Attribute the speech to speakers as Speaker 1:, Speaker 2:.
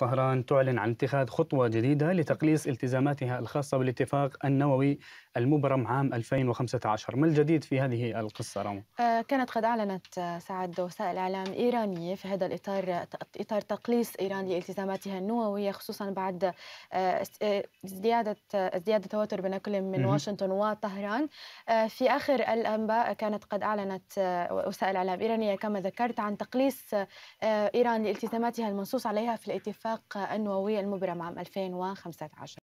Speaker 1: طهران تعلن عن اتخاذ خطوة جديدة لتقليص التزاماتها الخاصة بالاتفاق النووي المبرم عام 2015 ما الجديد في هذه القصة رامو؟
Speaker 2: آه، كانت قد
Speaker 3: أعلنت آه، سعد وسائل إعلام إيرانية في هذا الإطار آه، إطار تقليص إيران لالتزاماتها النووية خصوصا بعد ازديادة ازدياد التوتر بين كل من واشنطن وطهران في آخر الأنباء كانت قد أعلنت وسائل إعلام إيرانية كما ذكرت عن تقليص إيران لالتزاماتها المنصوص عليها في الاتفاق الاتفاق النووي المبرم عام 2015